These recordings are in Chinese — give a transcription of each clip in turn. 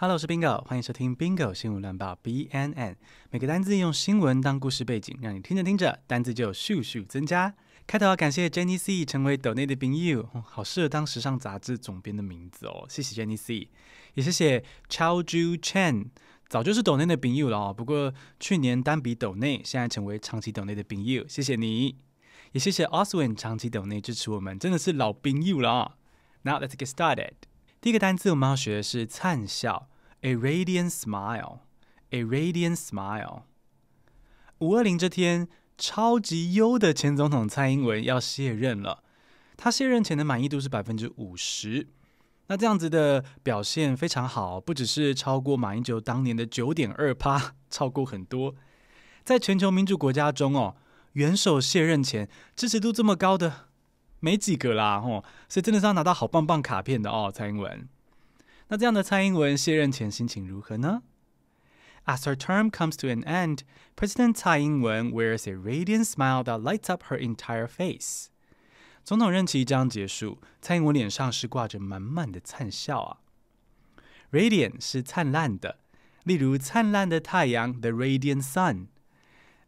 Hello，我是 Bingo，欢迎收听 Bingo 新闻乱报 B N N。每个单字用新闻当故事背景，让你听着听着单字就迅速增加。开头要感谢 Jenny C 成为斗内的 Bing You，好适合当时尚杂志总编的名字哦。谢谢 Jenny C，也谢谢 Chaoju Chen，早就是斗内的 Bing You 了，不过去年单笔斗内，现在成为长期斗内的 Bing You，谢谢你，也谢谢 Oswin 长期斗内支持我们，真的是老兵 You 了。Now let's get started。第一个单词我们要学的是灿笑，a radiant smile，a radiant smile。五二零这天，超级优的前总统蔡英文要卸任了。他卸任前的满意度是百分之五十，那这样子的表现非常好，不只是超过马英九当年的九点二趴，超过很多。在全球民主国家中，哦，元首卸任前支持度这么高的。没几个啦，吼，所以真的是要拿到好棒棒卡片的哦，蔡英文。那这样的蔡英文卸任前心情如何呢？As her term comes to an end, President 蔡英文 wears a radiant smile that lights up her entire face. 总统任期将结束，蔡英文脸上是挂着满满的灿笑啊。Radiant 是灿烂的，例如灿烂的太阳，the radiant sun。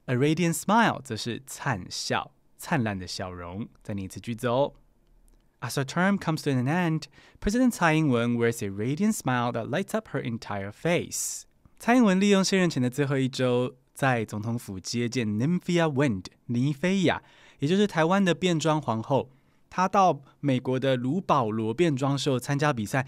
A radiant smile 则是灿笑。灿烂的笑容。再念一次句子哦。As her term comes to an end, President Tsai Ing-wen wears a radiant smile that lights up her entire face. 蔡英文利用卸任前的最后一周，在总统府接见 Nimphia Wind 尼菲亚，也就是台湾的变装皇后。她到美国的卢保罗变装秀参加比赛，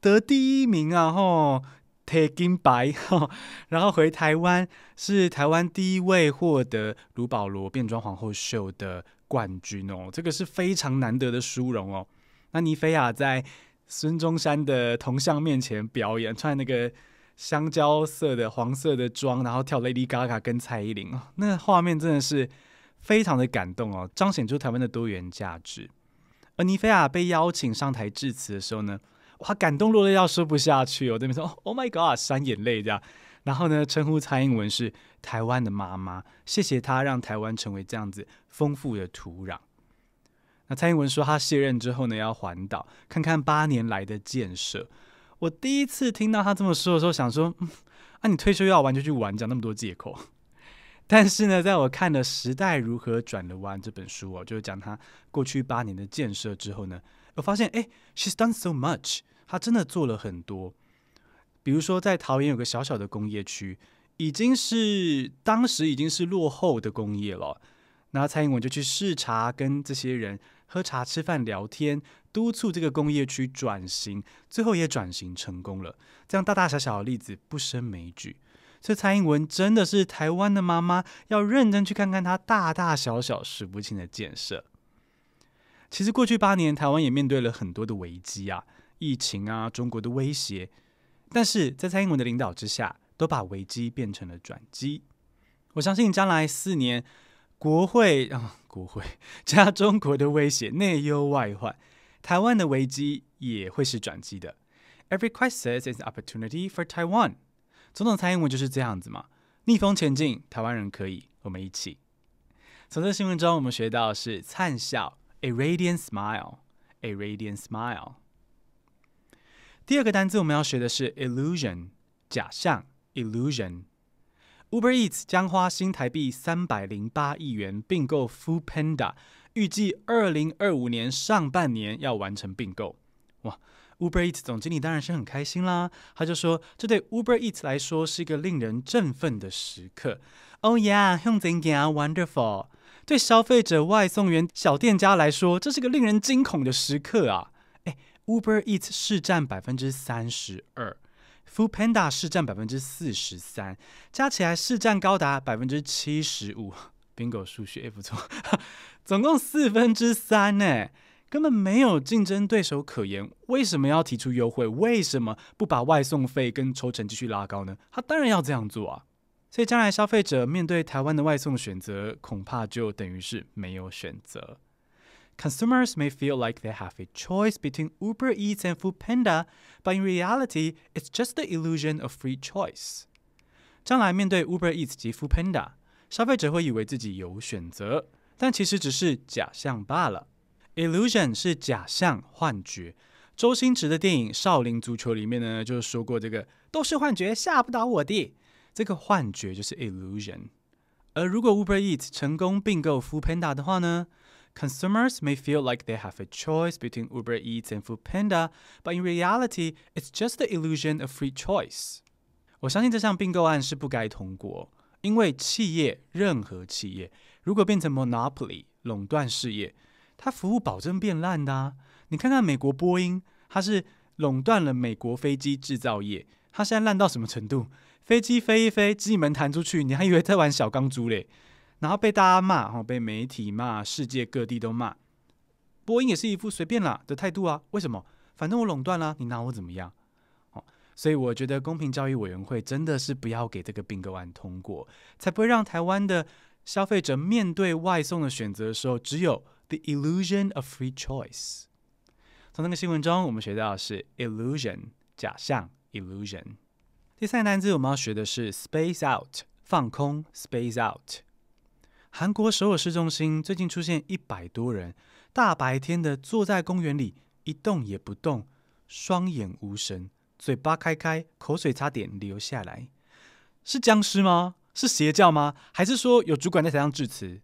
得第一名啊！吼。Taking by，然后回台湾是台湾第一位获得卢保罗变装皇后秀的冠军哦，这个是非常难得的殊荣哦。那尼菲亚在孙中山的铜像面前表演，穿那个香蕉色的黄色的装，然后跳 Lady Gaga 跟蔡依林哦，那画面真的是非常的感动哦，彰显出台湾的多元价值。而尼菲亚被邀请上台致辞的时候呢？哇，感动落泪要说不下去，我那边说 Oh my God，闪眼泪这样。然后呢，称呼蔡英文是台湾的妈妈，谢谢她让台湾成为这样子丰富的土壤。那蔡英文说，他卸任之后呢，要环岛看看八年来的建设。我第一次听到他这么说的时候，想说：啊，你退休要玩就去玩，讲那么多借口。但是呢，在我看了《时代如何转了弯》这本书哦，就是讲他过去八年的建设之后呢，我发现，哎，She's done so much。他真的做了很多，比如说在桃园有个小小的工业区，已经是当时已经是落后的工业了。然蔡英文就去视察，跟这些人喝茶、吃饭、聊天，督促这个工业区转型，最后也转型成功了。这样大大小小的例子不胜枚举，所以蔡英文真的是台湾的妈妈，要认真去看看他大大小小数不清的建设。其实过去八年，台湾也面对了很多的危机啊。疫情啊，中国的威胁，但是在蔡英文的领导之下，都把危机变成了转机。我相信将来四年，国会 啊，国会 加中国的威胁，内忧外患，台湾的危机也会是转机的。Every crisis is opportunity for Taiwan。总统蔡英文就是这样子嘛，逆风前进，台湾人可以，我们一起。从这新闻中，我们学到是灿笑，a radiant smile，a radiant smile。第二个单词我们要学的是 illusion 假象。illusion Uber Eats 将花新台币三百零八亿元并购 Food Panda，预计二零二五年上半年要完成并购。哇，Uber Eats 总经理当然是很开心啦，他就说这对 Uber Eats 来说是一个令人振奋的时刻。Oh yeah，h o m e t h i n g wonderful。对消费者、外送员、小店家来说，这是个令人惊恐的时刻啊。哎。Uber Eats 占百分之三十二，Food Panda 占百分之四十三，加起来市占高达百分之七十五。Bingo 数学也不错，总共四分之三呢，根本没有竞争对手可言。为什么要提出优惠？为什么不把外送费跟抽成继续拉高呢？他当然要这样做啊。所以将来消费者面对台湾的外送选择，恐怕就等于是没有选择。Consumers may feel like they have a choice between Uber Eats and Foodpanda, but in reality, it's just the illusion of free choice. 将来面对 Uber Eats 及 Foodpanda，消费者会以为自己有选择，但其实只是假象罢了。Illusion 是假象幻觉。周星驰的电影《少林足球》里面呢，就说过这个都是幻觉，吓不倒我的。这个幻觉就是 illusion。而如果 Uber Eats 成功并购 Foodpanda 的话呢？Consumers may feel like they have a choice between Uber Eats and Foodpanda, but in reality, it's just the illusion of free choice。我相信这项并购案是不该通过，因为企业，任何企业，如果变成 monopoly，垄断事业，它服务保证变烂的啊！你看看美国波音，它是垄断了美国飞机制造业，它现在烂到什么程度？飞机飞一飞，机门弹出去，你还以为在玩小钢珠嘞？然后被大家骂，哈，被媒体骂，世界各地都骂。播音也是一副随便啦的态度啊？为什么？反正我垄断了，你拿我怎么样？哦，所以我觉得公平交易委员会真的是不要给这个并购案通过，才不会让台湾的消费者面对外送的选择的时候，只有 the illusion of free choice。从那个新闻中，我们学到的是 illusion 假象，illusion。第三个单词我们要学的是 space out 放空，space out。韩国首尔市中心最近出现一百多人，大白天的坐在公园里一动也不动，双眼无神，嘴巴开开，口水差点流下来。是僵尸吗？是邪教吗？还是说有主管在台上致辞？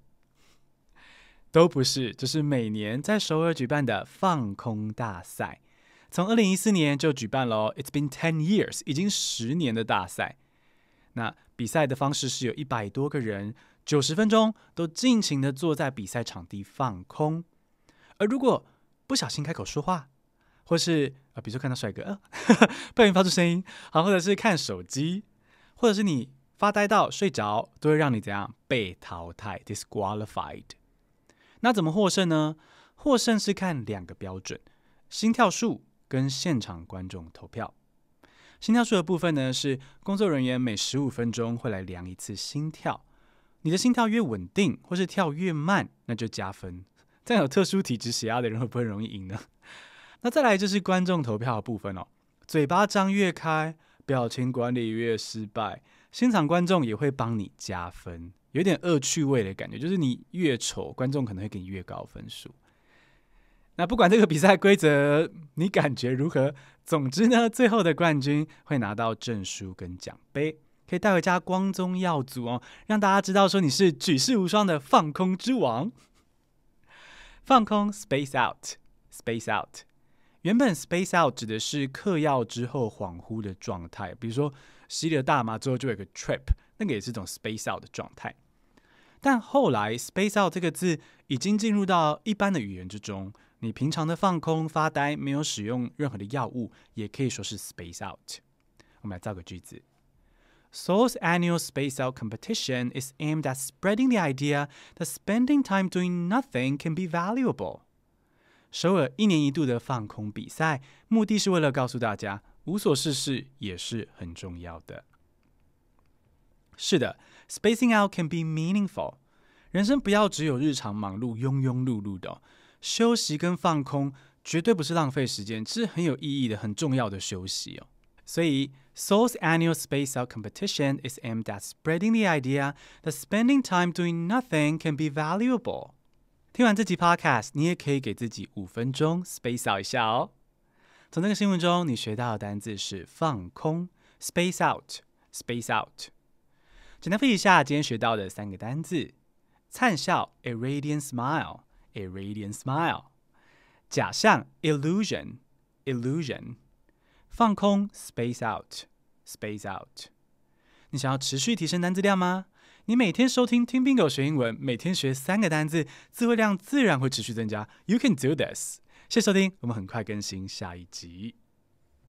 都不是，这是每年在首尔举办的放空大赛，从二零一四年就举办了，It's been ten years，已经十年的大赛。那比赛的方式是有一百多个人。九十分钟都尽情的坐在比赛场地放空，而如果不小心开口说话，或是啊，比如说看到帅哥，不小心发出声音，好，或者是看手机，或者是你发呆到睡着，都会让你怎样被淘汰，disqualified。那怎么获胜呢？获胜是看两个标准：心跳数跟现场观众投票。心跳数的部分呢，是工作人员每十五分钟会来量一次心跳。你的心跳越稳定，或是跳越慢，那就加分。这样有特殊体质血压的人会不会容易赢呢？那再来就是观众投票的部分哦，嘴巴张越开，表情管理越失败，现场观众也会帮你加分。有点恶趣味的感觉，就是你越丑，观众可能会给你越高分数。那不管这个比赛规则你感觉如何，总之呢，最后的冠军会拿到证书跟奖杯。可以带回家光宗耀祖哦，让大家知道说你是举世无双的放空之王。放空 （space out），space out。原本 space out 指的是嗑药之后恍惚的状态，比如说吸了大麻之后就有个 trip，那个也是一种 space out 的状态。但后来 space out 这个字已经进入到一般的语言之中，你平常的放空发呆，没有使用任何的药物，也可以说是 space out。我们来造个句子。Seoul's annual Space Out competition is aimed at spreading the idea that spending time doing nothing can be valuable. 首尔一年一度的放空比赛，目的是为了告诉大家，无所事事也是很重要的。是的，spacing out can be meaningful。人生不要只有日常忙碌、庸庸碌碌的、哦，休息跟放空绝对不是浪费时间，是很有意义的、很重要的休息哦。Seoul's annual Space Out competition is aimed at spreading the idea that spending time doing nothing can be valuable。听完这集 Podcast，你也可以给自己五分钟 Space Out 一下哦。从这个新闻中，你学到的单字是放空 （space out），space out。简单复习一下今天学到的三个单字：灿笑 （a radiant smile），a radiant smile；假象 （illusion），illusion illusion。放空，space out，space out。你想要持续提升单词量吗？你每天收听听宾狗学英文，每天学三个单词，词汇量自然会持续增加。You can do this。谢谢收听，我们很快更新下一集。